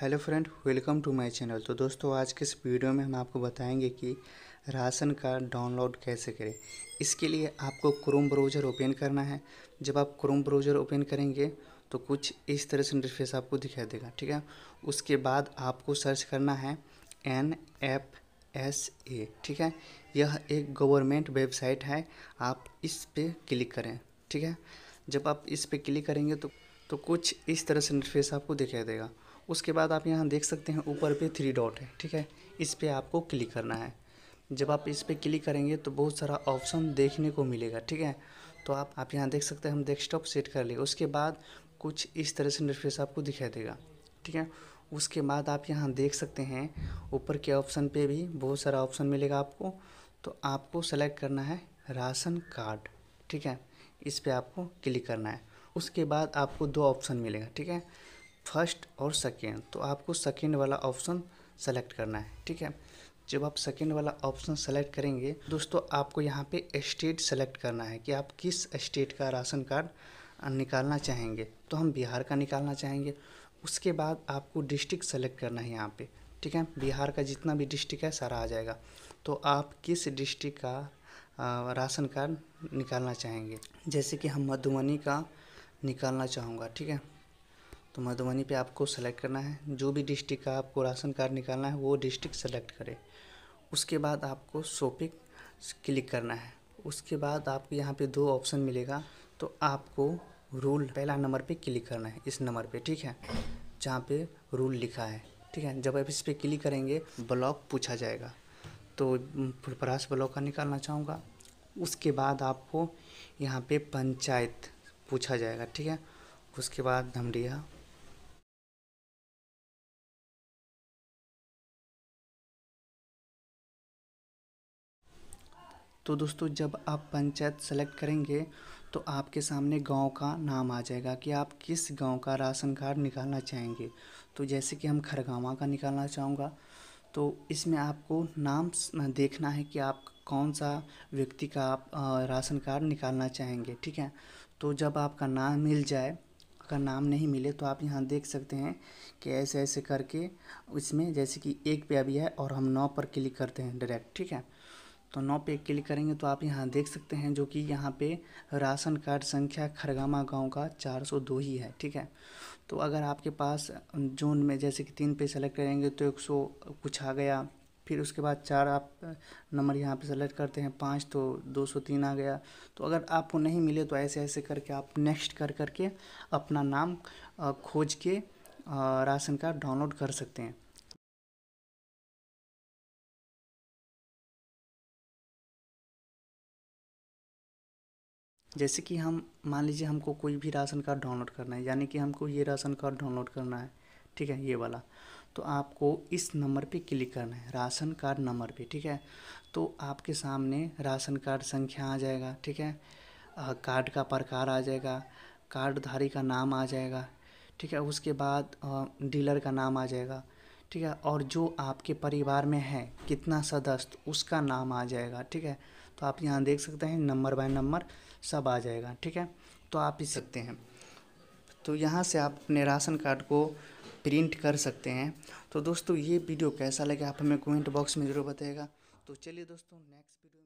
hello friend welcome to my channel तो दोस्तों आज के इस वीडियो में हम आपको बताएंगे कि राशन कार्ड डाउनलोड कैसे करें इसके लिए आपको क्रोम ब्राउज़र ओपन करना है जब आप क्रोम ब्राउज़र ओपन करेंगे तो कुछ इस तरह से इंटरफेस आपको दिखाई देगा ठीक है उसके बाद आपको सर्च करना है एन एफ एस ए ठीक है यह एक गवर्नमेंट वेबसाइट है आप इस पर क्लिक करें ठीक है जब आप इस पर क्लिक करेंगे तो तो कुछ इस तरह से इंटरफेस आपको दिखाई देगा उसके बाद आप यहाँ देख सकते हैं ऊपर पे थ्री डॉट है ठीक है इस पर आपको क्लिक करना है जब आप इस पर क्लिक करेंगे तो बहुत सारा ऑप्शन देखने को मिलेगा ठीक है तो आप आप यहाँ देख सकते हैं हम डेस्कटॉप सेट कर लिए उसके बाद कुछ इस तरह से इंटरफेस आपको दिखाई देगा ठीक है उसके बाद आप यहाँ देख सकते हैं ऊपर के ऑप्शन पे भी बहुत सारा ऑप्शन मिलेगा आपको तो आपको सेलेक्ट करना है राशन कार्ड ठीक है इस पर आपको क्लिक करना है उसके बाद आपको दो ऑप्शन मिलेगा ठीक है फर्स्ट और सेकेंड तो आपको सेकेंड वाला ऑप्शन सेलेक्ट करना है ठीक है जब आप सेकेंड वाला ऑप्शन सेलेक्ट करेंगे दोस्तों आपको यहाँ पे स्टेट सेलेक्ट करना है कि आप किस स्टेट का राशन कार्ड निकालना चाहेंगे तो हम बिहार का निकालना चाहेंगे उसके बाद आपको डिस्ट्रिक्ट सेलेक्ट करना है यहाँ पे ठीक है बिहार का जितना भी डिस्ट्रिक्ट है सारा आ जाएगा तो आप किस डिस्ट्रिक्ट का राशन कार्ड निकालना चाहेंगे जैसे कि हम मधुबनी का निकालना चाहूँगा ठीक है तो मधुबनी पे आपको सेलेक्ट करना है जो भी डिस्ट्रिक्ट का आपको राशन कार्ड निकालना है वो डिस्ट्रिक्ट सेलेक्ट करें उसके बाद आपको शॉपिंग क्लिक करना है उसके बाद आपको यहाँ पे दो ऑप्शन मिलेगा तो आपको रूल पहला नंबर पे क्लिक करना है इस नंबर पे ठीक है जहाँ पे रूल लिखा है ठीक है जब आप इस पर क्लिक करेंगे ब्लॉक पूछा जाएगा तो फुलपरास ब्लॉक का निकालना चाहूँगा उसके बाद आपको यहाँ पर पंचायत पूछा जाएगा ठीक है उसके बाद धमडिया तो दोस्तों जब आप पंचायत सेलेक्ट करेंगे तो आपके सामने गांव का नाम आ जाएगा कि आप किस गांव का राशन कार्ड निकालना चाहेंगे तो जैसे कि हम खरगावा का निकालना चाहूँगा तो इसमें आपको नाम देखना है कि आप कौन सा व्यक्ति का आप राशन कार्ड निकालना चाहेंगे ठीक है तो जब आपका नाम मिल जाए का नाम नहीं मिले तो आप यहाँ देख सकते हैं कि ऐसे ऐसे करके इसमें जैसे कि एक पे अभी है और हम नौ पर क्लिक करते हैं डायरेक्ट ठीक है तो नौ पे क्लिक करेंगे तो आप यहाँ देख सकते हैं जो कि यहाँ पे राशन कार्ड संख्या खरगामा गांव का 402 ही है ठीक है तो अगर आपके पास जोन में जैसे कि तीन पे सेलेक्ट करेंगे तो 100 कुछ आ गया फिर उसके बाद चार आप नंबर यहाँ पे सेलेक्ट करते हैं पाँच तो दो सौ तीन आ गया तो अगर आपको नहीं मिले तो ऐसे ऐसे करके आप नेक्स्ट कर करके अपना नाम खोज के राशन कार्ड डाउनलोड कर सकते हैं जैसे कि हम मान लीजिए हमको कोई भी राशन कार्ड डाउनलोड करना है यानी कि हमको ये राशन कार्ड डाउनलोड करना है ठीक है ये वाला तो आपको इस नंबर पे क्लिक करना है राशन कार्ड नंबर पे ठीक है तो आपके सामने राशन कार्ड संख्या आ जाएगा ठीक है कार्ड का प्रकार आ जाएगा कार्डधारी का नाम आ जाएगा ठीक है उसके बाद डीलर का नाम आ जाएगा ठीक है और जो आपके परिवार में है कितना सदस्य उसका नाम आ जाएगा ठीक है तो आप यहाँ देख सकते हैं नंबर बाय नंबर सब आ जाएगा ठीक है तो आप ही सकते हैं तो यहाँ से आप अपने राशन कार्ड को प्रिंट कर सकते हैं तो दोस्तों ये वीडियो कैसा लगे आप हमें कमेंट बॉक्स में ज़रूर बताएगा तो चलिए दोस्तों नेक्स्ट वीडियो